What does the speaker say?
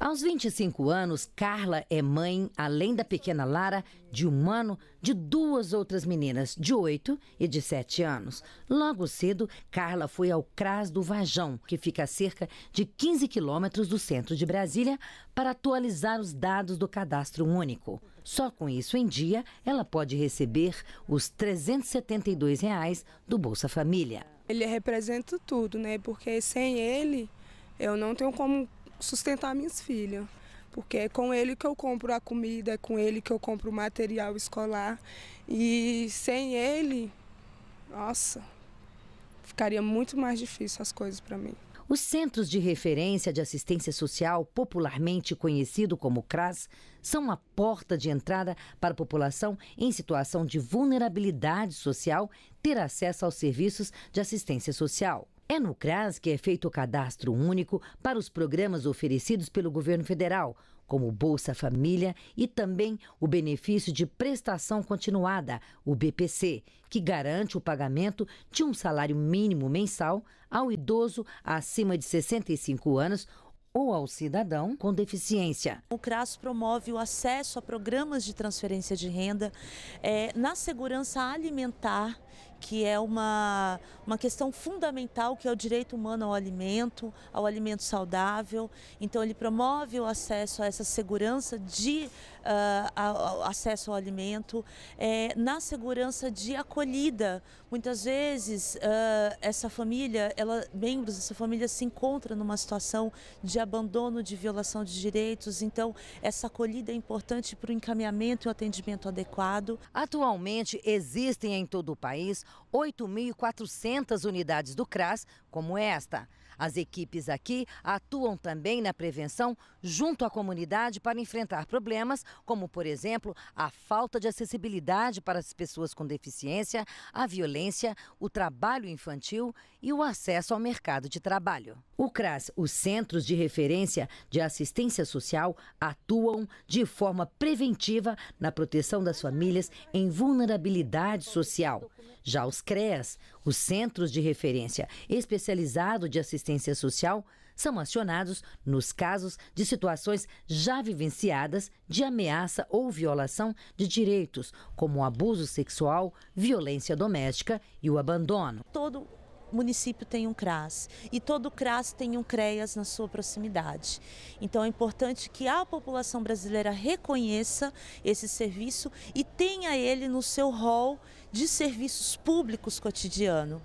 Aos 25 anos, Carla é mãe, além da pequena Lara, de um ano, de duas outras meninas, de 8 e de 7 anos. Logo cedo, Carla foi ao CRAS do Vajão, que fica a cerca de 15 quilômetros do centro de Brasília, para atualizar os dados do cadastro único. Só com isso em dia, ela pode receber os R$ 372 reais do Bolsa Família. Ele representa tudo, né? Porque sem ele, eu não tenho como sustentar minhas filhas. Porque é com ele que eu compro a comida, é com ele que eu compro o material escolar. E sem ele, nossa, ficaria muito mais difícil as coisas para mim. Os Centros de Referência de Assistência Social, popularmente conhecido como CRAS, são uma porta de entrada para a população em situação de vulnerabilidade social ter acesso aos serviços de assistência social. É no CRAS que é feito o cadastro único para os programas oferecidos pelo governo federal, como Bolsa Família e também o benefício de prestação continuada, o BPC, que garante o pagamento de um salário mínimo mensal ao idoso acima de 65 anos ou ao cidadão com deficiência. O CRAS promove o acesso a programas de transferência de renda é, na segurança alimentar que é uma, uma questão fundamental, que é o direito humano ao alimento, ao alimento saudável. Então, ele promove o acesso a essa segurança de uh, ao acesso ao alimento, é, na segurança de acolhida. Muitas vezes, uh, essa família, ela, membros dessa família se encontram numa situação de abandono, de violação de direitos. Então, essa acolhida é importante para o encaminhamento e o atendimento adequado. Atualmente, existem em todo o país país 8.400 unidades do CRAS, como esta. As equipes aqui atuam também na prevenção junto à comunidade para enfrentar problemas como, por exemplo, a falta de acessibilidade para as pessoas com deficiência, a violência, o trabalho infantil e o acesso ao mercado de trabalho. O CRAS, os Centros de Referência de Assistência Social, atuam de forma preventiva na proteção das famílias em vulnerabilidade social. Já os CREAS, os Centros de Referência Especializado de Assistência assistência social são acionados nos casos de situações já vivenciadas de ameaça ou violação de direitos, como abuso sexual, violência doméstica e o abandono. Todo município tem um CRAS e todo CRAS tem um CREAS na sua proximidade. Então é importante que a população brasileira reconheça esse serviço e tenha ele no seu rol de serviços públicos cotidiano.